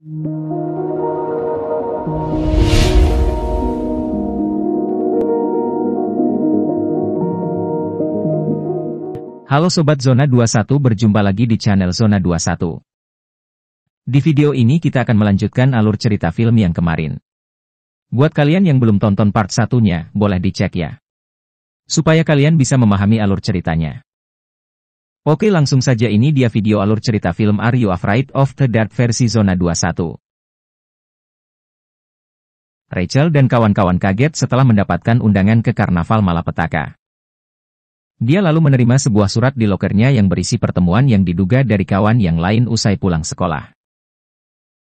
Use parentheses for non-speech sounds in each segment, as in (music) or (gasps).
Halo Sobat Zona 21 berjumpa lagi di channel Zona 21. Di video ini kita akan melanjutkan alur cerita film yang kemarin. Buat kalian yang belum tonton part satunya, boleh dicek ya. Supaya kalian bisa memahami alur ceritanya. Oke langsung saja ini dia video alur cerita film Are You Afraid of the Dark versi Zona 21. Rachel dan kawan-kawan kaget setelah mendapatkan undangan ke karnaval malapetaka. Dia lalu menerima sebuah surat di lokernya yang berisi pertemuan yang diduga dari kawan yang lain usai pulang sekolah.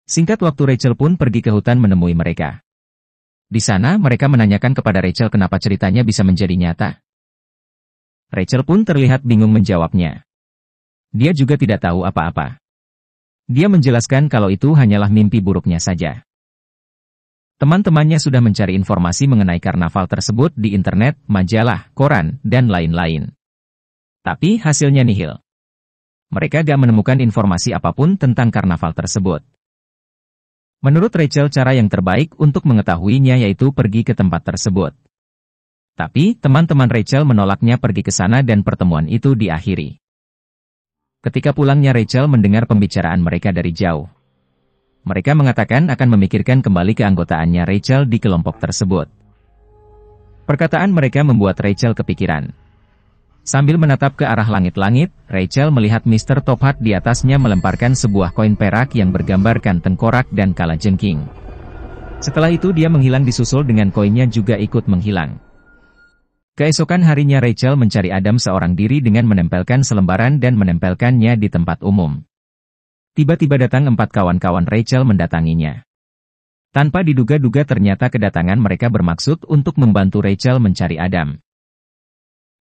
Singkat waktu Rachel pun pergi ke hutan menemui mereka. Di sana mereka menanyakan kepada Rachel kenapa ceritanya bisa menjadi nyata. Rachel pun terlihat bingung menjawabnya. Dia juga tidak tahu apa-apa. Dia menjelaskan kalau itu hanyalah mimpi buruknya saja. Teman-temannya sudah mencari informasi mengenai karnaval tersebut di internet, majalah, koran, dan lain-lain. Tapi hasilnya nihil. Mereka gak menemukan informasi apapun tentang karnaval tersebut. Menurut Rachel, cara yang terbaik untuk mengetahuinya yaitu pergi ke tempat tersebut. Tapi, teman-teman Rachel menolaknya pergi ke sana dan pertemuan itu diakhiri. Ketika pulangnya Rachel mendengar pembicaraan mereka dari jauh. Mereka mengatakan akan memikirkan kembali keanggotaannya Rachel di kelompok tersebut. Perkataan mereka membuat Rachel kepikiran. Sambil menatap ke arah langit-langit, Rachel melihat Mr. Tophat di atasnya melemparkan sebuah koin perak yang bergambarkan tengkorak dan kalajengking. Setelah itu dia menghilang disusul dengan koinnya juga ikut menghilang. Keesokan harinya Rachel mencari Adam seorang diri dengan menempelkan selembaran dan menempelkannya di tempat umum. Tiba-tiba datang empat kawan-kawan Rachel mendatanginya. Tanpa diduga-duga ternyata kedatangan mereka bermaksud untuk membantu Rachel mencari Adam.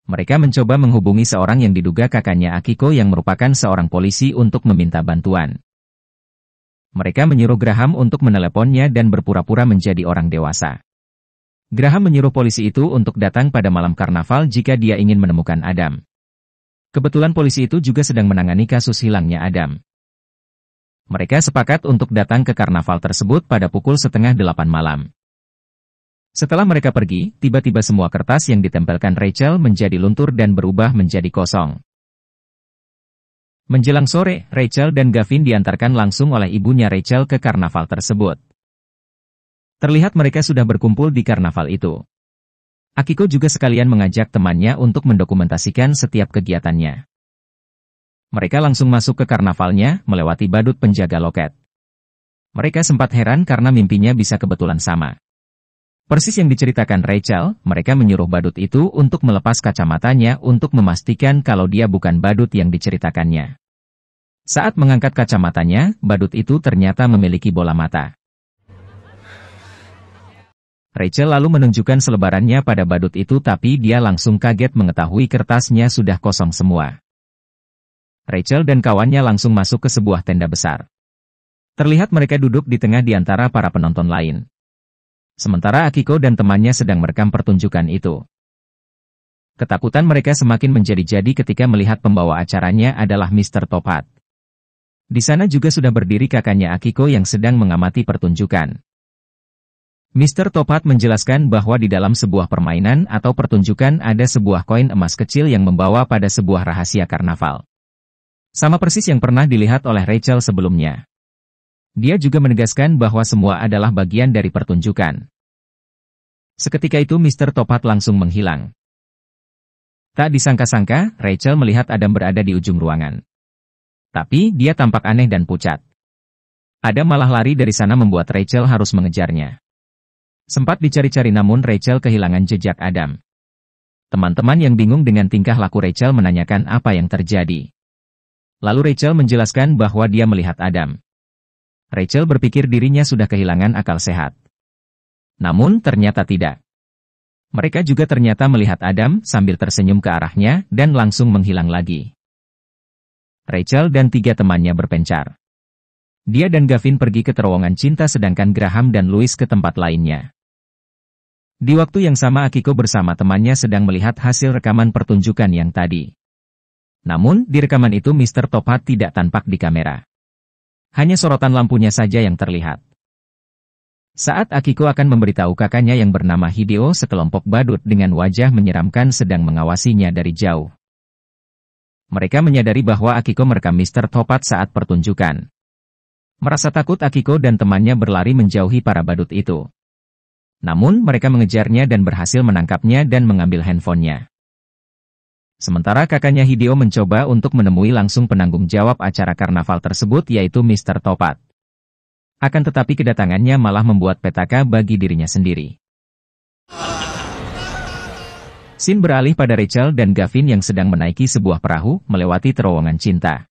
Mereka mencoba menghubungi seorang yang diduga kakaknya Akiko yang merupakan seorang polisi untuk meminta bantuan. Mereka menyuruh Graham untuk meneleponnya dan berpura-pura menjadi orang dewasa. Graham menyuruh polisi itu untuk datang pada malam karnaval jika dia ingin menemukan Adam. Kebetulan polisi itu juga sedang menangani kasus hilangnya Adam. Mereka sepakat untuk datang ke karnaval tersebut pada pukul setengah delapan malam. Setelah mereka pergi, tiba-tiba semua kertas yang ditempelkan Rachel menjadi luntur dan berubah menjadi kosong. Menjelang sore, Rachel dan Gavin diantarkan langsung oleh ibunya Rachel ke karnaval tersebut. Terlihat mereka sudah berkumpul di karnaval itu. Akiko juga sekalian mengajak temannya untuk mendokumentasikan setiap kegiatannya. Mereka langsung masuk ke karnavalnya, melewati badut penjaga loket. Mereka sempat heran karena mimpinya bisa kebetulan sama. Persis yang diceritakan Rachel, mereka menyuruh badut itu untuk melepas kacamatanya untuk memastikan kalau dia bukan badut yang diceritakannya. Saat mengangkat kacamatanya, badut itu ternyata memiliki bola mata. Rachel lalu menunjukkan selebarannya pada badut itu tapi dia langsung kaget mengetahui kertasnya sudah kosong semua. Rachel dan kawannya langsung masuk ke sebuah tenda besar. Terlihat mereka duduk di tengah di antara para penonton lain. Sementara Akiko dan temannya sedang merekam pertunjukan itu. Ketakutan mereka semakin menjadi-jadi ketika melihat pembawa acaranya adalah Mr. Topat. Di sana juga sudah berdiri kakaknya Akiko yang sedang mengamati pertunjukan. Mr. Topat menjelaskan bahwa di dalam sebuah permainan atau pertunjukan ada sebuah koin emas kecil yang membawa pada sebuah rahasia karnaval. Sama persis yang pernah dilihat oleh Rachel sebelumnya. Dia juga menegaskan bahwa semua adalah bagian dari pertunjukan. Seketika itu Mr. Topat langsung menghilang. Tak disangka-sangka, Rachel melihat Adam berada di ujung ruangan. Tapi, dia tampak aneh dan pucat. Adam malah lari dari sana membuat Rachel harus mengejarnya. Sempat dicari-cari namun Rachel kehilangan jejak Adam. Teman-teman yang bingung dengan tingkah laku Rachel menanyakan apa yang terjadi. Lalu Rachel menjelaskan bahwa dia melihat Adam. Rachel berpikir dirinya sudah kehilangan akal sehat. Namun ternyata tidak. Mereka juga ternyata melihat Adam sambil tersenyum ke arahnya dan langsung menghilang lagi. Rachel dan tiga temannya berpencar. Dia dan Gavin pergi ke terowongan cinta sedangkan Graham dan Louis ke tempat lainnya. Di waktu yang sama Akiko bersama temannya sedang melihat hasil rekaman pertunjukan yang tadi. Namun, di rekaman itu Mr. Topat tidak tampak di kamera. Hanya sorotan lampunya saja yang terlihat. Saat Akiko akan memberitahu kakaknya yang bernama Hideo sekelompok badut dengan wajah menyeramkan sedang mengawasinya dari jauh. Mereka menyadari bahwa Akiko merekam Mr. Topat saat pertunjukan. Merasa takut Akiko dan temannya berlari menjauhi para badut itu. Namun mereka mengejarnya dan berhasil menangkapnya dan mengambil handphonenya. Sementara kakaknya Hideo mencoba untuk menemui langsung penanggung jawab acara karnaval tersebut yaitu Mr. Topat. Akan tetapi kedatangannya malah membuat petaka bagi dirinya sendiri. Sin beralih pada Rachel dan Gavin yang sedang menaiki sebuah perahu melewati terowongan cinta.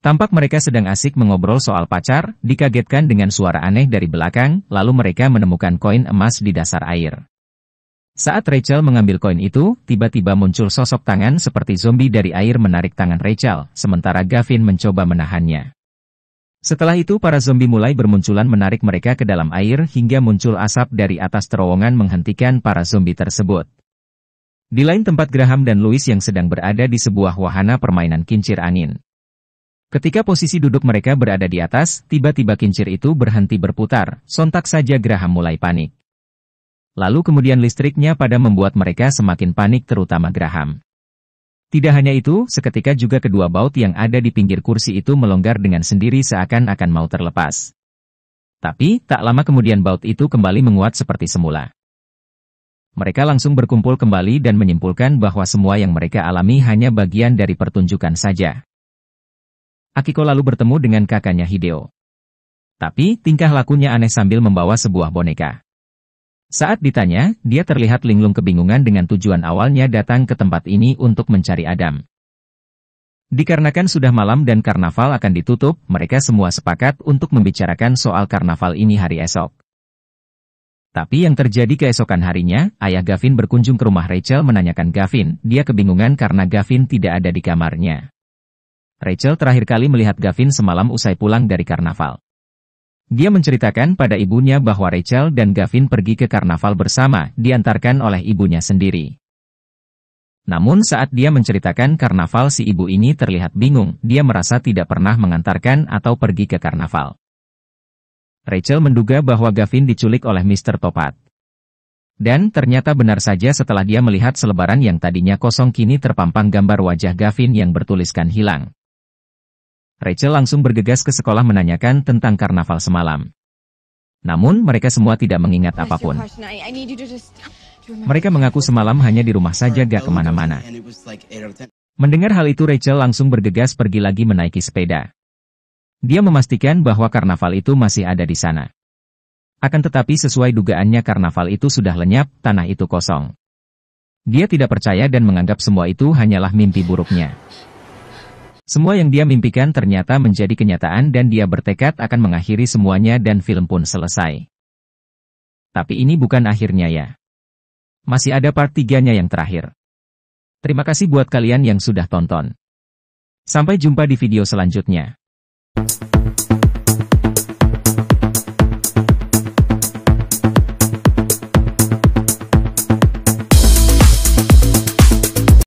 Tampak mereka sedang asik mengobrol soal pacar, dikagetkan dengan suara aneh dari belakang, lalu mereka menemukan koin emas di dasar air. Saat Rachel mengambil koin itu, tiba-tiba muncul sosok tangan seperti zombie dari air menarik tangan Rachel, sementara Gavin mencoba menahannya. Setelah itu para zombie mulai bermunculan menarik mereka ke dalam air hingga muncul asap dari atas terowongan menghentikan para zombie tersebut. Di lain tempat Graham dan Louis yang sedang berada di sebuah wahana permainan kincir angin. Ketika posisi duduk mereka berada di atas, tiba-tiba kincir itu berhenti berputar, sontak saja Graham mulai panik. Lalu kemudian listriknya pada membuat mereka semakin panik terutama Graham. Tidak hanya itu, seketika juga kedua baut yang ada di pinggir kursi itu melonggar dengan sendiri seakan-akan mau terlepas. Tapi, tak lama kemudian baut itu kembali menguat seperti semula. Mereka langsung berkumpul kembali dan menyimpulkan bahwa semua yang mereka alami hanya bagian dari pertunjukan saja. Akiko lalu bertemu dengan kakaknya Hideo. Tapi, tingkah lakunya aneh sambil membawa sebuah boneka. Saat ditanya, dia terlihat linglung kebingungan dengan tujuan awalnya datang ke tempat ini untuk mencari Adam. Dikarenakan sudah malam dan karnaval akan ditutup, mereka semua sepakat untuk membicarakan soal karnaval ini hari esok. Tapi yang terjadi keesokan harinya, ayah Gavin berkunjung ke rumah Rachel menanyakan Gavin, dia kebingungan karena Gavin tidak ada di kamarnya. Rachel terakhir kali melihat Gavin semalam usai pulang dari karnaval. Dia menceritakan pada ibunya bahwa Rachel dan Gavin pergi ke karnaval bersama, diantarkan oleh ibunya sendiri. Namun saat dia menceritakan karnaval si ibu ini terlihat bingung, dia merasa tidak pernah mengantarkan atau pergi ke karnaval. Rachel menduga bahwa Gavin diculik oleh Mr. Topat. Dan ternyata benar saja setelah dia melihat selebaran yang tadinya kosong kini terpampang gambar wajah Gavin yang bertuliskan hilang. Rachel langsung bergegas ke sekolah menanyakan tentang karnaval semalam. Namun, mereka semua tidak mengingat apapun. (gasps) Mereka mengaku semalam hanya di rumah saja gak kemana-mana. Mendengar hal itu Rachel langsung bergegas pergi lagi menaiki sepeda. Dia memastikan bahwa karnaval itu masih ada di sana. Akan tetapi sesuai dugaannya karnaval itu sudah lenyap, tanah itu kosong. Dia tidak percaya dan menganggap semua itu hanyalah mimpi buruknya. Semua yang dia mimpikan ternyata menjadi kenyataan dan dia bertekad akan mengakhiri semuanya dan film pun selesai. Tapi ini bukan akhirnya ya. Masih ada part 3-nya yang terakhir. Terima kasih buat kalian yang sudah tonton. Sampai jumpa di video selanjutnya.